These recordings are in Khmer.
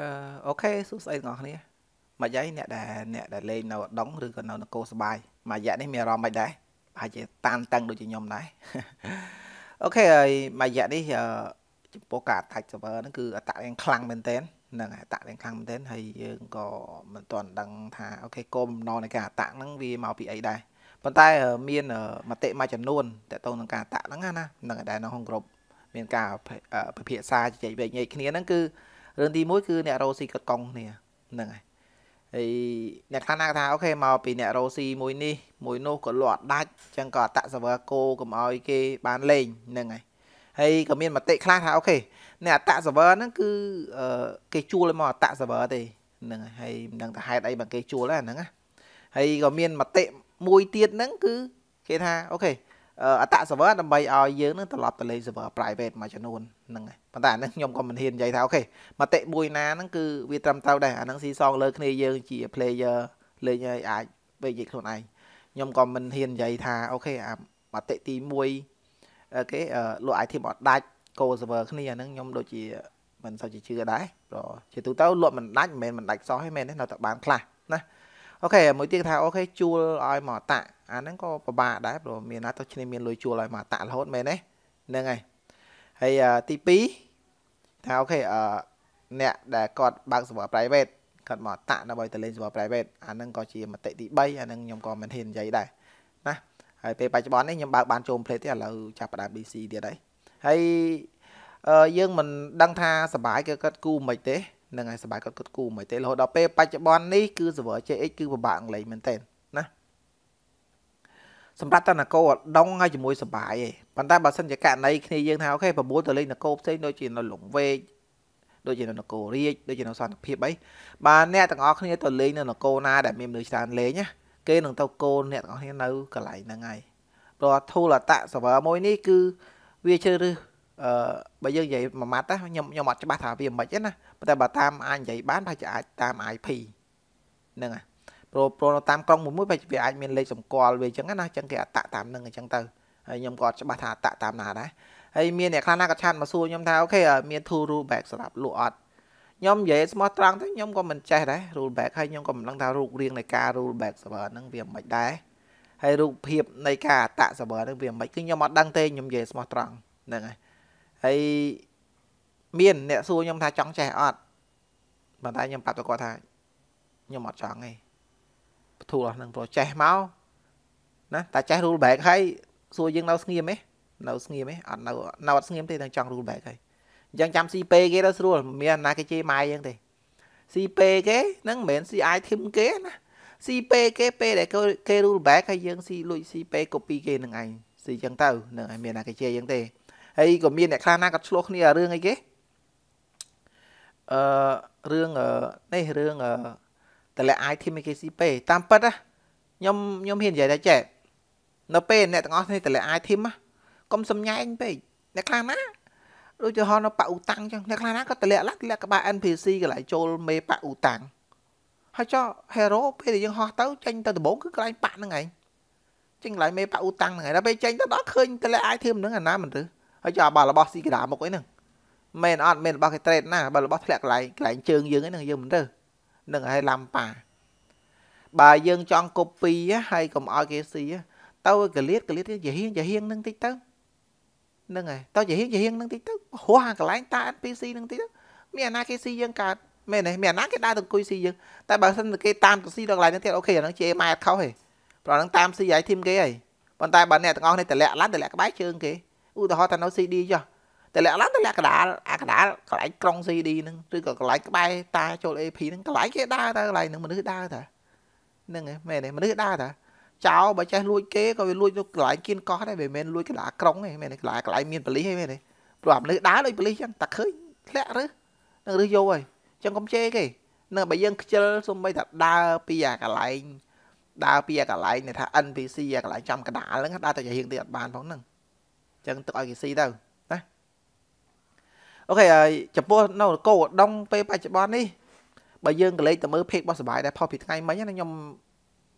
អឺអូខេសួស្តីបងប្អូនគ្នាមួយយ៉ៃអ្នកដែលអ្នកដែលលេងនៅឧដុង្គឬក៏នៅនគរសបាយមួយរយៈនេះមានអារម្មណ៍មិនដែរប្រហែលជាតានតឹងដូចជាខ្ញុំដែរអូខេហើយមួយរយៈនេះចំពោះការ attack server ហ្នឹងគឺ attack យ៉ាងខ្លាំងមែនទែនហ្នឹងហើយ attack យ៉ាងខ្លាំងមែនទែនហើយយើងក៏មិនទាន់ដឹងថាអូខេគោលបំណងនៃការ attack ហ្នឹងវាមកពីអីដែរប៉ុន្តែ មានមតិមួយចំនួនតកតងនឹងការ attack ហ្នឹងណាហ្នឹងដែរនៅក្នុងក្រុមមានការពិភាក្សាជជែកវែកញែកគ្នាហ្នឹងគឺរឿងទី1គឺអ្នករ៉ូស៊ីក៏កង់គ្នាហ្នឹងហើយហើយអ្នកខ្លះណាថាអូខេមកពីអ្នករ៉ូស៊ីមួយនេះមួយនោះក៏លាត់ដាច់អញ្ចឹងក៏អត server គោកុំឲ្យគេបានលេងហ្នឹងហើយហើយក៏មានមតិខ្លះថាអូខេអ្នកអត server ហ្នឹងគឺគេជួលឲ្យមកអត server ទេហ្នឹងហើយហើយមិនដឹងថាហេតុអីបើគេជួលហ្នឹងណាហើយក៏មានមតិមួយទៀតហ្នឹងគឺគេថាអូខេអត server ដើម្បីឲ្យយើងនឹងត្រឡប់ទៅលេង server private មួយចំនួនហ្នឹងហើយប៉ុន្តែអានេះខ្ញុំក៏មិនហ៊ាននិយាយថាអូខេមតិមួយណាហ្នឹងគឺវាត្រឹមត្រូវដែរអាហ្នឹងស៊ីសងលើគ្នាយើងជា player លេងហើយអាចពេលនិយាយខ្លួនឯងខ្ញុំក៏មិនហ៊ាននិយាយថាអូខេអាមតិទី1គេលោកអាចធីមអត់ដាច់ goal server គ្នាអាហ្នឹងខ្ញុំដូចជាមិនសូវជាជឿដែរព្រោះជាទូទៅលក់មិនដាច់មិនមែនមិនដាច់សោះទេមែនទេនៅតែបានខ្លះណាអូខេមួយទៀតថាអូខេជួលឲ្យមកតាអាហ្នឹងក៏ពិបាកដែរព្រោះមានណាទៅឈ្នាមានលុយជួលឲ្យមកតារហូតមែនទេហ្នឹងហើយហើយទី2ថាអូខេអឺអ្នកដែលគាត់បើកសម្រាប់ private គាត់មកតាក់ដើម្បីទៅលេងសម្រាប់ private អាហ្នឹងក៏ជាមតិទី3អាហ្នឹងខ្ញុំក៏មិនហ៊ាននិយាយដែរណាហើយពេលបច្ចុប្បន្ននេះខ្ញុំបើកបានចូល plate ទេឥឡូវចាប់ផ្ដើម DC ទៀតហើយហើយអឺយើងមិនដឹងថាសបាយគឺគាត់គូមិនទេនឹងហើយសបាយគាត់គាត់គូមិនទេរហូតដល់ពេលបច្ចុប្បន្ននេះគឺ server JX គឺពិបាកអង់គ្លេសមែនទែនសម្រាប់តែនគរដងហើយជាមួយសបាយឯងប៉ុន្តែបើសិនជាករណីគ្នាយើងថាអូខេ9ទៅលេងនគរផ្សេងដូចជានៅលង្វែកដូចជានៅនគររាជដូចជានៅសន្តិភាពអីបាទអ្នកទាំងអស់គ្នាទៅលេងនៅនគរណាដែលមានមនុស្សច្រើនលេងណាគេនឹងទៅកូនអ្នកទាំងអស់គ្នានៅកន្លែងហ្នឹងហើយព្រោះធូលតៈ server មួយនេះគឺវាជ្រើសរើសអឺបើយើងនិយាយមួយម៉ាត់ណាខ្ញុំខ្ញុំអត់ច្បាស់ថាវាមិនខ្មិចទេណាប៉ុន្តែបើតាមអាចនិយាយបានថាជាអាចតាម IP ហ្នឹងហើយព្រោះព្រោះតាមក្រុងមួយមួយបែបវាអាចមានលេខសម្គាល់វាអញ្ចឹងណាអញ្ចឹងគេអត្តតាមនឹងអញ្ចឹងទៅហើយខ្ញុំក៏អត់ច្បាស់ថាអត្តតាមណាដែរហើយមានអ្នកខ្លះណាក៏ឆាតមកសួរខ្ញុំថាអូខេមាន two rule back សម្រាប់លក់អត់ខ្ញុំនិយាយស្មោះត្រង់ទៅខ្ញុំក៏មិនចេះដែរ rule back ហើយខ្ញុំក៏មិនដឹងថារូបរាងនៃការ rule back server ហ្នឹងវាមិនដែរហើយរូបភាពនៃការអត្ត server ហ្នឹងវាមិនគឺខ្ញុំអត់ដឹងទេខ្ញុំនិយាយស្មោះត្រង់ហ្នឹងហើយហើយមានអ្នកសួរខ្ញុំថាចង់ចេះអត់ប៉ុន្តែខ្ញុំប្រាប់ទៅគាត់ថាខ្ញុំអត់ចង់ទេបធូរអស់ហ្នឹងព្រោះចេះមកណាតែចេះ rule back ហើយសួរយើងនៅ ស្ងៀមទេនៅស្ងៀមទេអត់នៅនៅអត់ស្ងៀមទេតែចង់ rule back ហើយអញ្ចឹងចាំ CP គេទៅស្រួល មានអាណាគេជេរម៉ែយើងទេ CP គេហ្នឹងមិនមែន CI team គេណា CP គេពេលដែលគេ rule back ហើយយើង C លួច CP copy គេនឹងឯងស៊ីអញ្ចឹងទៅនឹងឯងមានអាគេជេរអញ្ចឹងទេហើយក៏មានអ្នកខ្លះណាក៏ឆ្លោះគ្នារឿងអីគេអឺរឿងនេះរឿងអឺតម្លាក់ item គេស៊ីពេតាមពិតណាខ្ញុំខ្ញុំហ៊ាននិយាយតែចេះនៅពេលអ្នកទាំងអស់គ្នាតម្លាក់ item ណាកុំសំញែងពេកអ្នកខ្លះណាដូចជាហោនៅប៉ាអ៊ូតាំងចឹងអ្នកខ្លះណាក៏តម្លាក់ឡាក់តម្លាក់ក្បាល NPC កន្លែងចូលមេប៉ាអ៊ូតាំងហើយចោ hero ពេលដែលយើងហោះទៅចេញទៅដំបងគឺកន្លែងប៉ាហ្នឹងឯងចេញកន្លែងមេប៉ាអ៊ូតាំងហ្នឹងឯងដល់ពេលចេញទៅដល់ឃើញតម្លាក់ item ហ្នឹងអាណាមិនទៅហើយចោបាល់របស់ស៊ីកដាមកអីហ្នឹងមែនអត់មែនរបស់គេ trade ណាបើរបស់ធ្លាក់កន្លែងកន្លែងជើងយើងឯហ្នឹងយើងមិនទៅនឹងឲ្យឡាំប៉ាបើយើងចង់ copy ហើយកុំឲ្យគេស៊ីទៅកលៀតកលៀតជាហៀងជាហៀងនឹងតិចទៅហ្នឹងហើយតើជាហៀងជាហៀងនឹងតិចទៅហោះអាកន្លែងតា NPC នឹងតិចទៅមានអាណាគេស៊ីយើងកើតមែនទេមានអាណាគេដើរទៅអង្គុយស៊ីយើងតែបើសិនគេតាមទៅស៊ីដល់កន្លែងហ្នឹងទៀតអូខេអាហ្នឹងជាម៉ែអត់ខុសទេព្រោះហ្នឹងតាមស៊ីឲ្យធីមគេហើយប៉ុន្តែបើអ្នកទាំងអស់នេះតម្លាក់ឡានតម្លាក់ក្បែរជើងគេឧទាហរណ៍ថានៅ CD ចុះតែលាក់ឡើងតែលាក់កដាលអាកដាលកន្លែងក្រុង CD ហ្នឹងឬក៏កន្លែងក្បែរតាចូល AP ហ្នឹងកន្លែងគេដើរតែកន្លែងហ្នឹងមនុស្សដើរតែហ្នឹងឯងមែនទេមនុស្សដើរតែចោបើចេះលួចគេក៏វាលួចទៅកន្លែងគៀនកោះដែរវាមិនមែនលួចកន្លែងក្រុងទេមែនទេកន្លែងកន្លែងមានប៉ូលីសទេមែនទេព្រោះអាមនុស្សដើរដូចប៉ូលីសចឹងតែឃើញធ្លាក់ឬនឹងឬយកហើយចឹងកុំជេរគេនឹងបើយើងខ្ជិលសូម្បីតែដើរពីអាកន្លែងដើរពីអាកន្លែងដែលថា NPC អាកន្លែងចំកដាលហ្នឹងដើរទៅជារៀងទៀតអត់បានផងហ្នឹងចឹងទឹកឲ្យគេស៊ីទៅអូខេហើយចំពោះនៅកោឧដុងពេលបច្ចុប្បន្ននេះបើយើងក៏លេចទៅមើលភេករបស់សបាយដែរផុសពីថ្ងៃមិញណាខ្ញុំ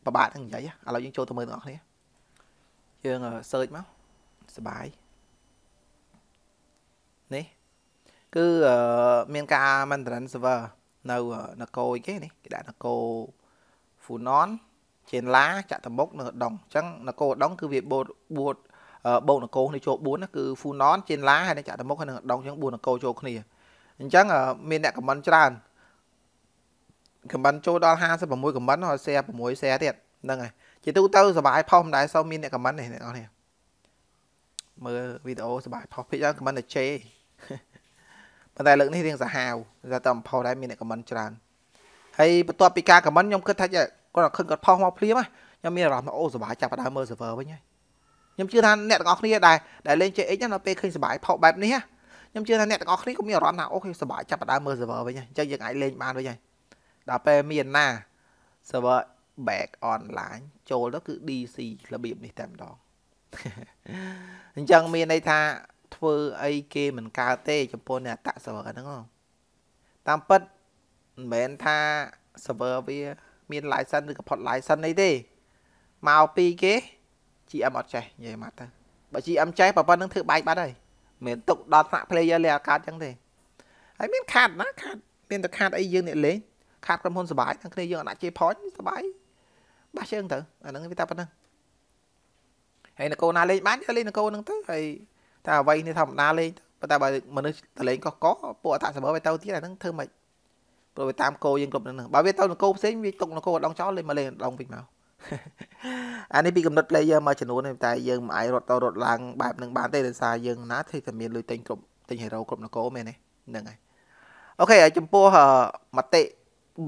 ប្របាកទាំងនិយាយឥឡូវយើងចូលទៅមើលទាំងអស់គ្នាយើង search មកសបាយនេះគឺមានការ maintenance server នៅនគរអីគេនេះគេដាក់នគរ Funon ចេនឡាចាក់តមុកនៅឧដុងអញ្ចឹងនគរឧដុងគឺវាបូតបួតបោកនគរនេះចូល4ណាគឺ Funon ចេនឡាហើយនឹងចាក់តមុខហើយនឹងដងជាង4នគរចូលគ្នាអញ្ចឹងមានអ្នកខមមិនច្រើនខមមិនចូលដល់56ខមមិនហើយ share 6 share ទៀតហ្នឹងហើយជាទូទៅសុបាយផុសមិនដែរសូវមានអ្នកខមមិនទេអ្នកនរនេះមើលវីដេអូសុបាយផុសភាគច្រើនខមមិនតែជេប៉ុន្តែលើកនេះរៀងសាហាវតែតែផុសដែរមានអ្នកខមមិនច្រើនហើយបន្ទាប់ពីការខមមិនខ្ញុំគិតថាគាត់ឃើញគាត់ផុសមកភ្លាមខ្ញុំមានអារម្មណ៍អូសុបាយចាប់ដើមមើល server វិញហើយខ្ញុំជឿថាអ្នកទាំងអស់គ្នាដែរដែលលេង JX ណានៅពេលឃើញសុបាយផុសបែបនេះខ្ញុំជឿថាអ្នកទាំងអស់គ្នាក៏មានអារម្មណ៍ថាអូខេសុបាយចាប់ដើមមើល server វិញអញ្ចឹងយើងអាចលេងបានវិញហើយដល់ពេលមានណា server back online ចូលទៅគឺ DC របៀបនេះតែម្ដងអញ្ចឹងមានន័យថាធ្វើអីគេមិនកើតទេចំពោះអ្នកអត server ហ្នឹងតាមពិតមិនមែនថា server វាមាន license ឬក៏ផុត license អីទេមកពីគេ GM អត់ចេះនិយាយមកទៅបើ GM ចេះប្រព័ន្ធនឹងធ្វើបាយបាត់ហើយមិនទុកដល់ថ្នាក់ player លេអាកាសចឹងទេហើយមានខាតណាខាតមានតែខាតអីយើងអ្នកលេងខាតក្រុមហ៊ុនសុបាយទាំងគ្នាយើងអត់ដាក់ជេផុញសុបាយបោះជើងទៅអាហ្នឹងវាតែប៉ុណ្ណឹងហើយនគរណាលេងបានលេងនគរហ្នឹងទៅហើយតែអ្វីនេះធម្មតាលេងប៉ុន្តែបើមនុស្សតលេងកោះកោពួកអតសមើវាទៅទៀតអាហ្នឹងធ្វើម៉េចព្រោះវាតាមគោយើងគ្រប់ហ្នឹងបើវាទៅនគរផ្សេងវាຕົកនគរដងចោលលេងមកលេងដងវិញមកអានេះពីកំណត់ player មួយចំនួនតែយើងមិនអាចរត់ទៅរត់ឡើងបែបនឹងបានទេដោយសារយើងណាទេតែមានលុយទិញគ្រប់ទិញ hero គ្រប់នគរមែនទេហ្នឹងហើយអូខេចំពោះមតិ3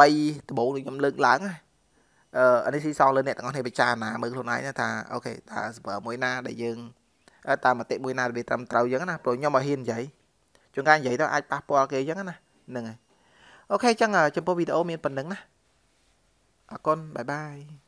ដំបូងដូចខ្ញុំលើកឡើងអឺអានេះស៊ីសងលើអ្នកទាំងអស់គ្នាពិចារណាមើលខ្លួនឯងថាអូខេតើ server មួយណាដែលយើងតាមមតិមួយណារបៀបត្រឹមត្រូវអញ្ចឹងណាព្រោះខ្ញុំមកហ៊ាននិយាយជួនកាលនិយាយទៅអាចប៉ះពាល់គេអញ្ចឹងណាហ្នឹងហើយអូខេអញ្ចឹងចំពោះវីដេអូមានប៉ុណ្្នឹងណាអរគុណបាយបាយ